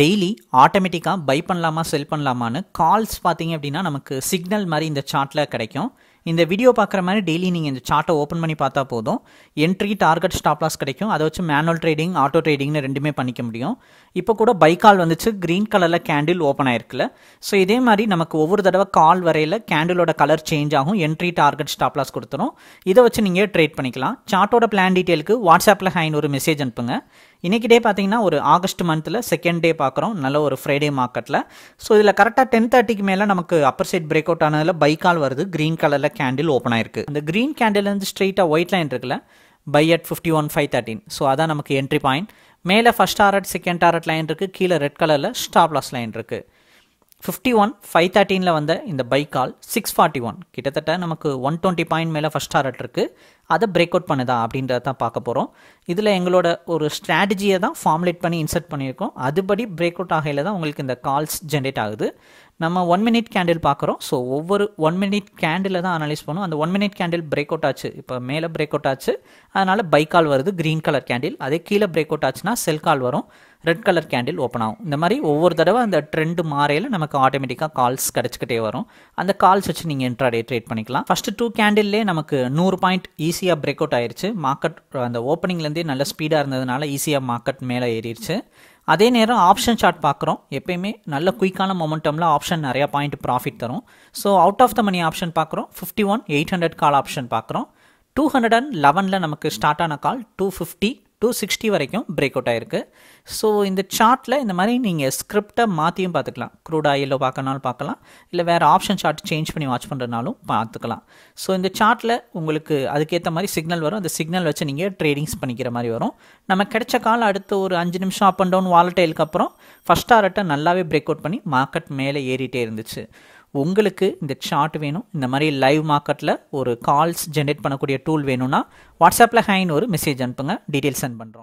daily ஆட்டோமேட்டிக்காக by பண்ணலாமா செல் பண்ணலாமான்னு கால்ஸ் பார்த்தீங்க அப்படின்னா நமக்கு சிக்னல் மாதிரி இந்த சார்ட்டில் கிடைக்கும் இந்த வீடியோ பார்க்குற மாதிரி டெய்லி நீங்கள் இந்த சார்ட்டை ஓப்பன் பண்ணி பார்த்தா போதும் என்ட்ரி டார்கெட் ஸ்டாப் லாஸ் கிடைக்கும் அதை வச்சு மேனுவல் ட்ரேடிங் ஆட்டோ ட்ரேடிங்னு ரெண்டுமே பண்ணிக்க முடியும் இப்போ கூட பை கால் வந்துச்சு க்ரீன் கலரில் கேண்டில் ஓப்பன் ஆயிருக்குல்ல ஸோ இதே மாதிரி நமக்கு ஒவ்வொரு தடவை கால் வரையில் கேண்டிலோட கலர் சேஞ்ச் ஆகும் என்ட்ரி டார்கெட் ஸ்டாப் லாஸ் கொடுத்துரும் இதை வச்சு நீங்கள் ட்ரேட் பண்ணிக்கலாம் சார்ட்டோட பிளான் டீட்டெயிலுக்கு வாட்ஸ்அப்பில் ஹைன் ஒரு மெசேஜ் அனுப்புங்க இன்றைக்கி டே பார்த்தீங்கன்னா ஒரு ஆகஸ்ட் மந்தில் செகண்ட் டே பார்க்குறோம் நல்ல ஒரு ஃப்ரைடே மார்க்கெட்டில் ஸோ இதில் கரெக்டாக டென் தேர்ட்டிக்கு மேலே நமக்கு அப்பர் சைட் பிரேக் அவுட் ஆனதில் பைக்கால் வருது க்ரீன் கலரில் கேண்டில் ஓப்பன் ஆயிருக்கு அந்த க்ரீன் கேண்டில்லேருந்து ஸ்ட்ரெயிட்டாக ஒயிட் லைன் இருக்குல்ல buy at fifty one five thirteen so அதான் நமக்கு என்ட்ரி பாயிண்ட் மேலே first target second target line இருக்குது கீழே ரெட் கலரில் ஸ்டாப் லாஸ் லைன் இருக்குது ஃபிஃப்டி ஒன் ஃபைவ் தேர்ட்டீனில் வந்த இந்த buy call six forty one கிட்டத்தட்ட நமக்கு ஒன் டுவெண்ட்டி பாயிண்ட் மேலே ஃபஸ்ட் ஆர்ட் இருக்குது அதை பிரேக் அவுட் பண்ணுதா அப்படின்றத தான் பார்க்க போகிறோம் இதில் எங்களோட ஒரு ஸ்ட்ராட்டஜியை தான் ஃபார்முலேட் பண்ணி இன்சர்ட் பண்ணியிருக்கோம் அதுபடி பிரேக் அவுட் ஆகையில் தான் உங்களுக்கு இந்த கால்ஸ் ஜென்ரேட் ஆகுது நம்ம ஒன் மினிட் கேண்டில் பார்க்குறோம் ஸோ ஒவ்வொரு ஒன் மினிட் கேண்டில் தான் அனலைஸ் பண்ணுவோம் அந்த one minute candle break out ஆச்சு இப்போ மேலே பிரேக் அவுட் ஆச்சு அதனால் பைக் கால் வருது க்ரீன் கலர் கேண்டில் அதே கீழே பிரேக் அவுட் ஆச்சுன்னா செல் கால் வரும் ரெட் கலர் கேண்டில் ஓப்பன் ஆகும் இந்த மாதிரி ஒவ்வொரு தடவை அந்த ட்ரெண்டு மாறையில் நமக்கு ஆட்டோமேட்டிக்காக கால்ஸ் கிடச்சிக்கிட்டே வரும் அந்த கால்ஸ் வச்சு நீங்கள் இன்ட்ராடே ட்ரேட் பண்ணிக்கலாம் ஃபஸ்ட்டு டூ கேண்டில்லே நமக்கு நூறு பாயிண்ட் ஈஸியாக பிரேக் அவுட் ஆயிடுச்சு மார்க்கெட் அந்த ஓப்பனிங்லேருந்தே நல்ல ஸ்பீடாக இருந்ததுனால ஈஸியாக மார்க்கெட் மேலே ஏறிடுச்சு அதே நேரம் ஆப்ஷன் சார்ட் பார்க்குறோம் எப்பயுமே நல்ல குயிக்கான மொமெண்டமில் ஆப்ஷன் நிறையா பாயிண்ட் ப்ராஃபிட் தரும் so out of the money option பார்க்குறோம் fifty one eight hundred call option பார்க்குறோம் டூ ஹண்ட்ரட் அண்ட் லெவனில் நமக்கு ஸ்டார்ட் ஆன call two fifty two sixty வரைக்கும் பிரேக் அவுட் ஆகிருக்கு ஸோ இந்த சார்ட்டில் இந்த மாதிரி நீங்கள் ஸ்கிரிப்டை மாற்றியும் பார்த்துக்கலாம் க்ரூட் ஆயிலில் பார்க்கணாலும் பார்க்கலாம் இல்லை வேறு ஆப்ஷன் சார்ட் சேஞ்ச் பண்ணி வாட்ச் பண்ணுறதுனாலும் பார்த்துக்கலாம் ஸோ இந்த சார்ட்டில் உங்களுக்கு அதுக்கேற்ற மாதிரி சிக்னல் வரும் அந்த சிக்னல் வச்சு நீங்கள் ட்ரேடிங்ஸ் பண்ணிக்கிற மாதிரி வரும் நம்ம கிடைச்ச காலம் அடுத்த ஒரு அஞ்சு நிமிஷம் அப் அண்ட் டவுன் வாலட்டைலுக்கு அப்புறம் ஃபஸ்ட் டாரட்டை நல்லாவே பிரேக் அவுட் பண்ணி மார்க்கெட் மேலே ஏறிட்டே இருந்துச்சு உங்களுக்கு இந்த சார்ட் வேணும் இந்த மாதிரி லைவ் மார்க்கெட்டில் ஒரு கால்ஸ் ஜென்ரேட் பண்ணக்கூடிய டூல் வேணும்னா வாட்ஸ்அப்பில் ஹைன்னு ஒரு மெசேஜ் அனுப்புங்க டீட்டெயில்ஸ் சென்ட் பண்ணுறோம்